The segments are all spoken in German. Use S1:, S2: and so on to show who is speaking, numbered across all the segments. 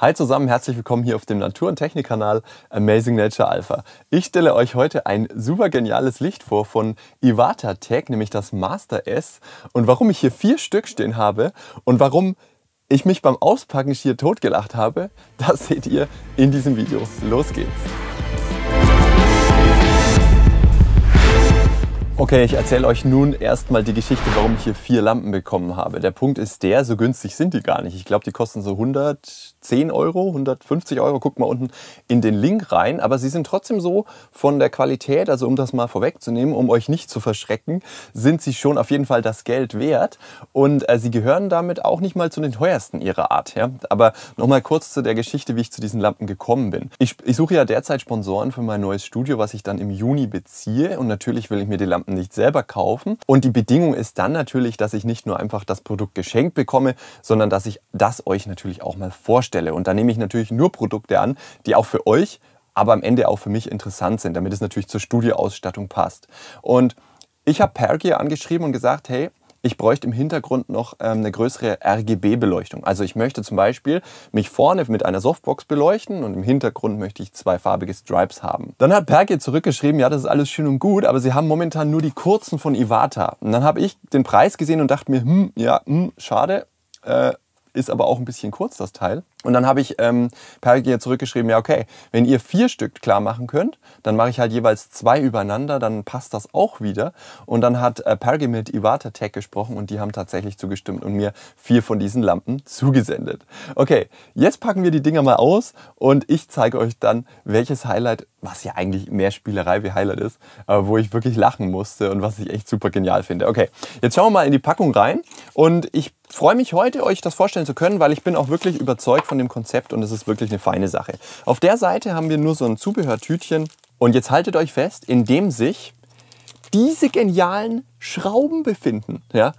S1: Hi zusammen, herzlich willkommen hier auf dem Natur- und Technikkanal Amazing Nature Alpha. Ich stelle euch heute ein super geniales Licht vor von Iwata Tech, nämlich das Master S. Und warum ich hier vier Stück stehen habe und warum ich mich beim Auspacken hier totgelacht habe, das seht ihr in diesem Video. Los geht's! Okay, ich erzähle euch nun erstmal die Geschichte, warum ich hier vier Lampen bekommen habe. Der Punkt ist der, so günstig sind die gar nicht. Ich glaube, die kosten so 110 Euro, 150 Euro. Guckt mal unten in den Link rein. Aber sie sind trotzdem so von der Qualität, also um das mal vorwegzunehmen, um euch nicht zu verschrecken, sind sie schon auf jeden Fall das Geld wert. Und äh, sie gehören damit auch nicht mal zu den teuersten ihrer Art. Ja? Aber nochmal kurz zu der Geschichte, wie ich zu diesen Lampen gekommen bin. Ich, ich suche ja derzeit Sponsoren für mein neues Studio, was ich dann im Juni beziehe. Und natürlich will ich mir die Lampen Kunden nicht selber kaufen. Und die Bedingung ist dann natürlich, dass ich nicht nur einfach das Produkt geschenkt bekomme, sondern dass ich das euch natürlich auch mal vorstelle. Und da nehme ich natürlich nur Produkte an, die auch für euch, aber am Ende auch für mich interessant sind, damit es natürlich zur Studieausstattung passt. Und ich habe Pergier angeschrieben und gesagt, hey, ich bräuchte im Hintergrund noch ähm, eine größere RGB-Beleuchtung. Also ich möchte zum Beispiel mich vorne mit einer Softbox beleuchten und im Hintergrund möchte ich zwei farbige Stripes haben. Dann hat Perke zurückgeschrieben, ja, das ist alles schön und gut, aber sie haben momentan nur die kurzen von Iwata. Und dann habe ich den Preis gesehen und dachte mir, hm, ja, hm, schade, äh, ist aber auch ein bisschen kurz das Teil. Und dann habe ich ähm, per zurückgeschrieben, ja okay, wenn ihr vier Stück klar machen könnt, dann mache ich halt jeweils zwei übereinander, dann passt das auch wieder. Und dann hat äh, Pergi mit Iwata Tech gesprochen und die haben tatsächlich zugestimmt und mir vier von diesen Lampen zugesendet. Okay, jetzt packen wir die Dinger mal aus und ich zeige euch dann, welches Highlight, was ja eigentlich mehr Spielerei wie Highlight ist, äh, wo ich wirklich lachen musste und was ich echt super genial finde. Okay, jetzt schauen wir mal in die Packung rein und ich freue mich heute, euch das vorstellen zu können, weil ich bin auch wirklich überzeugt von dem Konzept und es ist wirklich eine feine Sache. Auf der Seite haben wir nur so ein Zubehörtütchen und jetzt haltet euch fest, in dem sich diese genialen Schrauben befinden. Ja?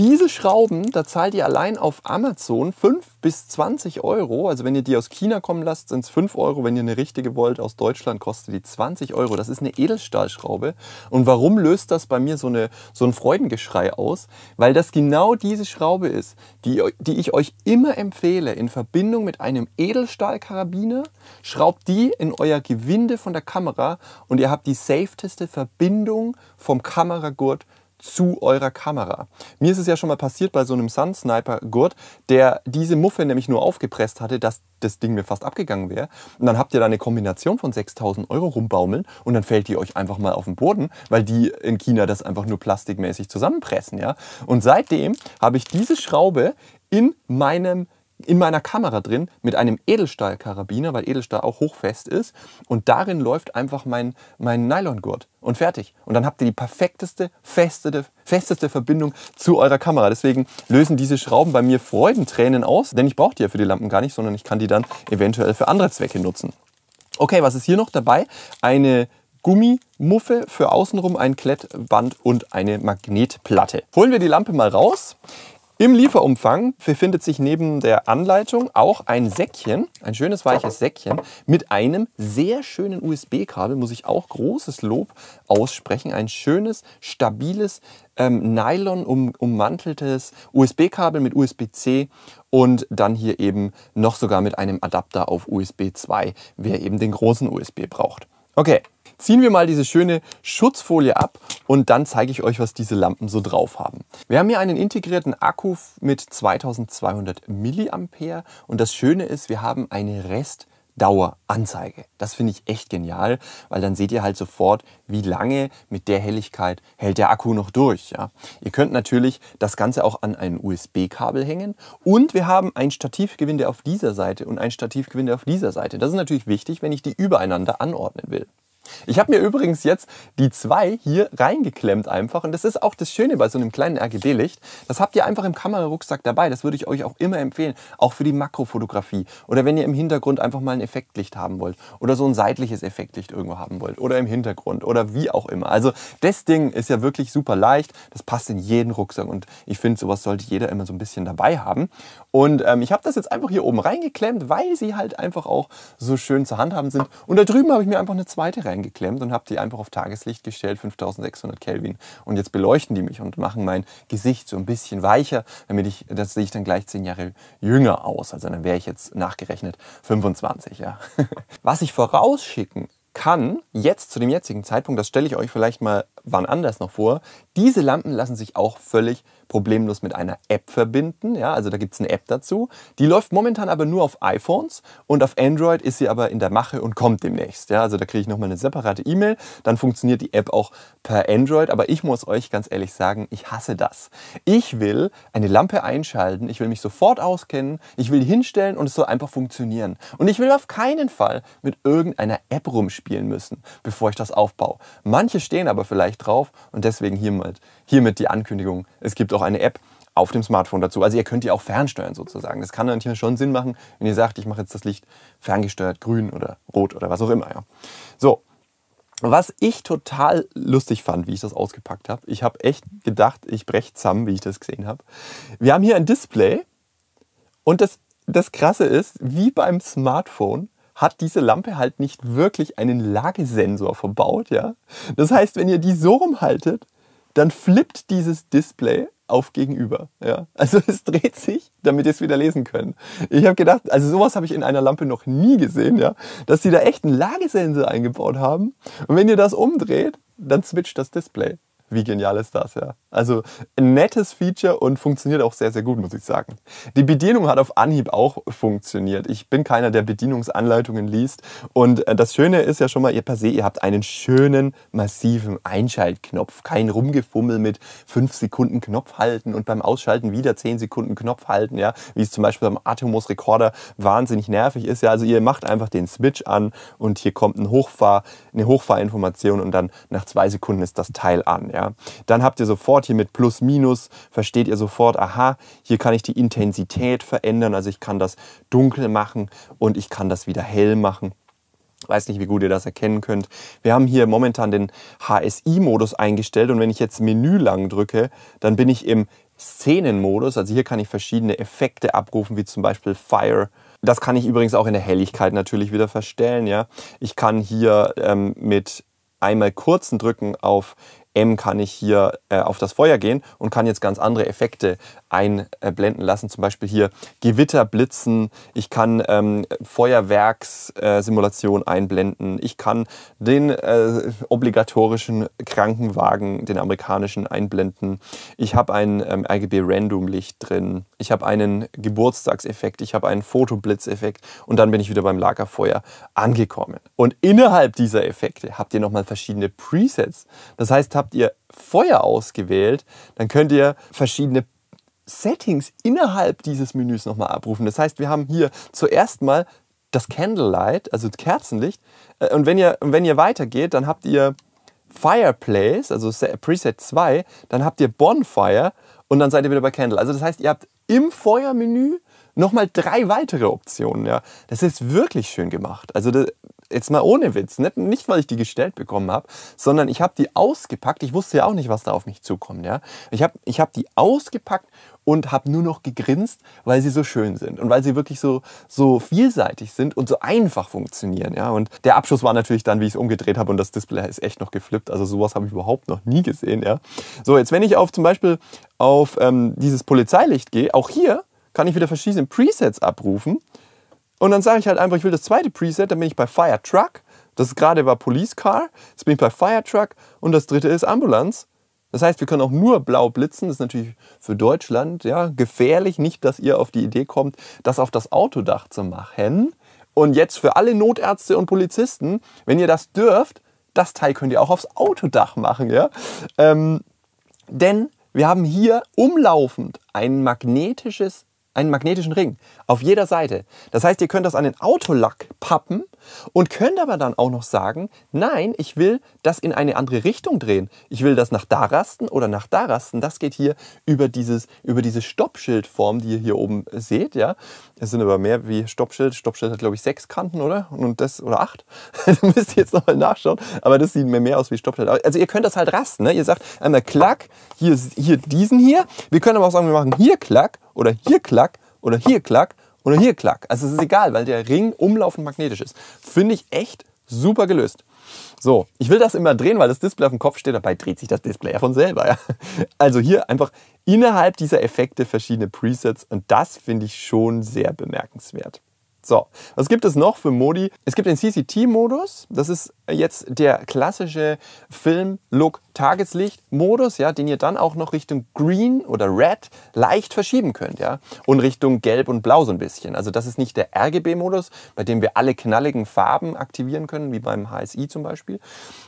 S1: Diese Schrauben, da zahlt ihr allein auf Amazon 5 bis 20 Euro. Also wenn ihr die aus China kommen lasst, sind es 5 Euro. Wenn ihr eine richtige wollt, aus Deutschland kostet die 20 Euro. Das ist eine Edelstahlschraube. Und warum löst das bei mir so, eine, so ein Freudengeschrei aus? Weil das genau diese Schraube ist, die, die ich euch immer empfehle in Verbindung mit einem Edelstahlkarabiner. Schraubt die in euer Gewinde von der Kamera und ihr habt die safeteste Verbindung vom Kameragurt zu eurer Kamera. Mir ist es ja schon mal passiert bei so einem Sun Sniper Gurt, der diese Muffe nämlich nur aufgepresst hatte, dass das Ding mir fast abgegangen wäre. Und dann habt ihr da eine Kombination von 6000 Euro rumbaumeln und dann fällt die euch einfach mal auf den Boden, weil die in China das einfach nur plastikmäßig zusammenpressen. Ja? Und seitdem habe ich diese Schraube in meinem in meiner Kamera drin mit einem Edelstahlkarabiner, weil Edelstahl auch hochfest ist. Und darin läuft einfach mein, mein Nylongurt und fertig. Und dann habt ihr die perfekteste, festeste, festeste Verbindung zu eurer Kamera. Deswegen lösen diese Schrauben bei mir Freudentränen aus, denn ich brauche die ja für die Lampen gar nicht, sondern ich kann die dann eventuell für andere Zwecke nutzen. Okay, was ist hier noch dabei? Eine Gummimuffe für außenrum, ein Klettband und eine Magnetplatte. Holen wir die Lampe mal raus. Im Lieferumfang befindet sich neben der Anleitung auch ein Säckchen, ein schönes weiches Säckchen mit einem sehr schönen USB-Kabel, muss ich auch großes Lob aussprechen. Ein schönes, stabiles ähm, Nylon um, ummanteltes USB-Kabel mit USB-C und dann hier eben noch sogar mit einem Adapter auf USB 2, wer eben den großen USB braucht. Okay, ziehen wir mal diese schöne Schutzfolie ab und dann zeige ich euch, was diese Lampen so drauf haben. Wir haben hier einen integrierten Akku mit 2200 mAh und das Schöne ist, wir haben eine Rest- Daueranzeige. Das finde ich echt genial, weil dann seht ihr halt sofort, wie lange mit der Helligkeit hält der Akku noch durch. Ja? Ihr könnt natürlich das Ganze auch an ein USB-Kabel hängen und wir haben ein Stativgewinde auf dieser Seite und ein Stativgewinde auf dieser Seite. Das ist natürlich wichtig, wenn ich die übereinander anordnen will. Ich habe mir übrigens jetzt die zwei hier reingeklemmt einfach. Und das ist auch das Schöne bei so einem kleinen RGB-Licht. Das habt ihr einfach im Kamerarucksack dabei. Das würde ich euch auch immer empfehlen. Auch für die Makrofotografie. Oder wenn ihr im Hintergrund einfach mal ein Effektlicht haben wollt. Oder so ein seitliches Effektlicht irgendwo haben wollt. Oder im Hintergrund. Oder wie auch immer. Also das Ding ist ja wirklich super leicht. Das passt in jeden Rucksack. Und ich finde, sowas sollte jeder immer so ein bisschen dabei haben. Und ähm, ich habe das jetzt einfach hier oben reingeklemmt, weil sie halt einfach auch so schön zu handhaben sind. Und da drüben habe ich mir einfach eine zweite reingeklemmt eingeklemmt und habe die einfach auf Tageslicht gestellt, 5600 Kelvin. Und jetzt beleuchten die mich und machen mein Gesicht so ein bisschen weicher, damit ich, das sehe ich dann gleich zehn Jahre jünger aus. Also dann wäre ich jetzt nachgerechnet 25, ja. Was ich vorausschicken kann, jetzt zu dem jetzigen Zeitpunkt, das stelle ich euch vielleicht mal wann anders noch vor. Diese Lampen lassen sich auch völlig problemlos mit einer App verbinden. Ja, also da gibt es eine App dazu. Die läuft momentan aber nur auf iPhones und auf Android ist sie aber in der Mache und kommt demnächst. Ja, also da kriege ich nochmal eine separate E-Mail. Dann funktioniert die App auch per Android. Aber ich muss euch ganz ehrlich sagen, ich hasse das. Ich will eine Lampe einschalten. Ich will mich sofort auskennen. Ich will die hinstellen und es soll einfach funktionieren. Und ich will auf keinen Fall mit irgendeiner App rumspielen müssen, bevor ich das aufbaue. Manche stehen aber vielleicht gleich drauf und deswegen hiermit, hiermit die Ankündigung, es gibt auch eine App auf dem Smartphone dazu. Also ihr könnt die auch fernsteuern sozusagen. Das kann natürlich schon Sinn machen, wenn ihr sagt, ich mache jetzt das Licht ferngesteuert grün oder rot oder was auch immer. Ja. So, was ich total lustig fand, wie ich das ausgepackt habe, ich habe echt gedacht, ich breche zusammen, wie ich das gesehen habe. Wir haben hier ein Display und das, das Krasse ist, wie beim Smartphone hat diese Lampe halt nicht wirklich einen Lagesensor verbaut, ja. Das heißt, wenn ihr die so rumhaltet, dann flippt dieses Display auf gegenüber. Ja. Also es dreht sich, damit ihr es wieder lesen könnt. Ich habe gedacht, also sowas habe ich in einer Lampe noch nie gesehen, ja, dass die da echt einen Lagesensor eingebaut haben. Und wenn ihr das umdreht, dann switcht das Display. Wie genial ist das, ja. Also ein nettes Feature und funktioniert auch sehr, sehr gut, muss ich sagen. Die Bedienung hat auf Anhieb auch funktioniert. Ich bin keiner, der Bedienungsanleitungen liest. Und äh, das Schöne ist ja schon mal, ihr per se, ihr habt einen schönen, massiven Einschaltknopf. Kein Rumgefummel mit 5 Sekunden Knopf halten und beim Ausschalten wieder 10 Sekunden Knopf halten, ja. Wie es zum Beispiel beim Atomos Recorder wahnsinnig nervig ist, ja. Also ihr macht einfach den Switch an und hier kommt ein Hochfahr, eine Hochfahrinformation und dann nach zwei Sekunden ist das Teil an, ja. Ja? Dann habt ihr sofort hier mit Plus, Minus, versteht ihr sofort, aha, hier kann ich die Intensität verändern, also ich kann das dunkel machen und ich kann das wieder hell machen. Weiß nicht, wie gut ihr das erkennen könnt. Wir haben hier momentan den HSI-Modus eingestellt und wenn ich jetzt Menü lang drücke, dann bin ich im Szenenmodus. Also hier kann ich verschiedene Effekte abrufen, wie zum Beispiel Fire. Das kann ich übrigens auch in der Helligkeit natürlich wieder verstellen. Ja, ich kann hier ähm, mit einmal kurzen Drücken auf M kann ich hier äh, auf das Feuer gehen und kann jetzt ganz andere Effekte einblenden lassen. Zum Beispiel hier Gewitter, Blitzen, ich kann ähm, Feuerwerkssimulation einblenden, ich kann den äh, obligatorischen Krankenwagen, den amerikanischen, einblenden, ich habe ein ähm, RGB-Random-Licht drin, ich habe einen Geburtstagseffekt, ich habe einen Fotoblitzeffekt und dann bin ich wieder beim Lagerfeuer angekommen. Und innerhalb dieser Effekte habt ihr nochmal verschiedene Presets. Das heißt, habt ihr Feuer ausgewählt, dann könnt ihr verschiedene Settings innerhalb dieses Menüs nochmal abrufen. Das heißt, wir haben hier zuerst mal das Candlelight, also das Kerzenlicht. Äh, und wenn ihr, wenn ihr weitergeht, dann habt ihr Fireplace, also Preset 2, dann habt ihr Bonfire und dann seid ihr wieder bei Candle. Also das heißt, ihr habt im Feuermenü nochmal drei weitere Optionen. Ja. Das ist wirklich schön gemacht. Also das, jetzt mal ohne Witz, nicht, nicht weil ich die gestellt bekommen habe, sondern ich habe die ausgepackt. Ich wusste ja auch nicht, was da auf mich zukommt. Ja. Ich habe ich hab die ausgepackt und habe nur noch gegrinst, weil sie so schön sind und weil sie wirklich so, so vielseitig sind und so einfach funktionieren. Ja? Und der Abschluss war natürlich dann, wie ich es umgedreht habe und das Display ist echt noch geflippt. Also sowas habe ich überhaupt noch nie gesehen. Ja? So, jetzt wenn ich auf zum Beispiel auf ähm, dieses Polizeilicht gehe, auch hier kann ich wieder verschiedene Presets abrufen. Und dann sage ich halt einfach, ich will das zweite Preset, dann bin ich bei Fire Truck. Das gerade war Police Car, jetzt bin ich bei Fire Truck und das dritte ist Ambulance. Das heißt, wir können auch nur blau blitzen. Das ist natürlich für Deutschland ja, gefährlich. Nicht, dass ihr auf die Idee kommt, das auf das Autodach zu machen. Und jetzt für alle Notärzte und Polizisten, wenn ihr das dürft, das Teil könnt ihr auch aufs Autodach machen. Ja? Ähm, denn wir haben hier umlaufend ein magnetisches einen magnetischen Ring auf jeder Seite. Das heißt, ihr könnt das an den Autolack pappen und könnt aber dann auch noch sagen, nein, ich will das in eine andere Richtung drehen. Ich will das nach da rasten oder nach da rasten. Das geht hier über, dieses, über diese Stoppschildform, die ihr hier oben seht. Ja, Es sind aber mehr wie Stoppschild. Stoppschild hat, glaube ich, sechs Kanten, oder? Und das, oder acht. da müsst ihr jetzt nochmal nachschauen. Aber das sieht mir mehr aus wie Stoppschild. Also ihr könnt das halt rasten. Ne? Ihr sagt einmal Klack, hier, hier diesen hier. Wir können aber auch sagen, wir machen hier Klack oder hier klack oder hier klack oder hier klack. Also es ist egal, weil der Ring umlaufend magnetisch ist. Finde ich echt super gelöst. So, ich will das immer drehen, weil das Display auf dem Kopf steht, dabei dreht sich das Display ja von selber. Ja. Also hier einfach innerhalb dieser Effekte verschiedene Presets und das finde ich schon sehr bemerkenswert. So, was gibt es noch für Modi? Es gibt den CCT-Modus. Das ist jetzt der klassische Film-Look-Tageslicht-Modus, ja, den ihr dann auch noch Richtung Green oder Red leicht verschieben könnt, ja, und Richtung Gelb und Blau so ein bisschen. Also das ist nicht der RGB-Modus, bei dem wir alle knalligen Farben aktivieren können, wie beim HSI zum Beispiel,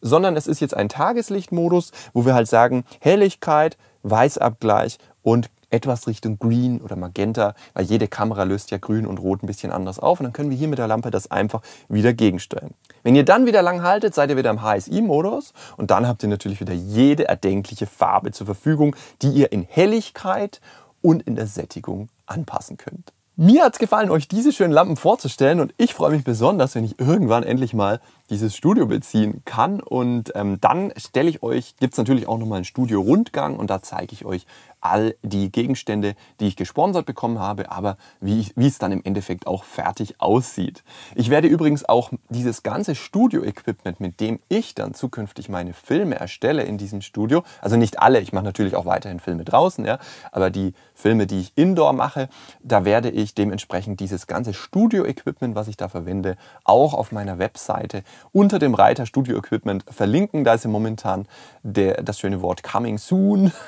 S1: sondern es ist jetzt ein Tageslicht-Modus, wo wir halt sagen Helligkeit, Weißabgleich und etwas Richtung Green oder Magenta, weil jede Kamera löst ja Grün und Rot ein bisschen anders auf und dann können wir hier mit der Lampe das einfach wieder gegensteuern. Wenn ihr dann wieder lang haltet, seid ihr wieder im HSI-Modus und dann habt ihr natürlich wieder jede erdenkliche Farbe zur Verfügung, die ihr in Helligkeit und in der Sättigung anpassen könnt. Mir hat es gefallen, euch diese schönen Lampen vorzustellen und ich freue mich besonders, wenn ich irgendwann endlich mal dieses Studio beziehen kann. Und ähm, dann stelle ich euch, gibt es natürlich auch nochmal einen Studio-Rundgang und da zeige ich euch all die Gegenstände, die ich gesponsert bekommen habe, aber wie, es dann im Endeffekt auch fertig aussieht. Ich werde übrigens auch dieses ganze Studio-Equipment, mit dem ich dann zukünftig meine Filme erstelle in diesem Studio, also nicht alle, ich mache natürlich auch weiterhin Filme draußen, ja, aber die Filme, die ich indoor mache, da werde ich dementsprechend dieses ganze Studio-Equipment, was ich da verwende, auch auf meiner Webseite unter dem Reiter Studio Equipment verlinken. Da ist ja momentan der, das schöne Wort Coming Soon.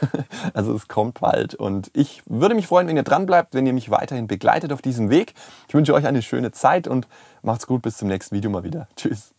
S1: Also es kommt bald. Und ich würde mich freuen, wenn ihr dran bleibt, wenn ihr mich weiterhin begleitet auf diesem Weg. Ich wünsche euch eine schöne Zeit und macht's gut. Bis zum nächsten Video mal wieder. Tschüss.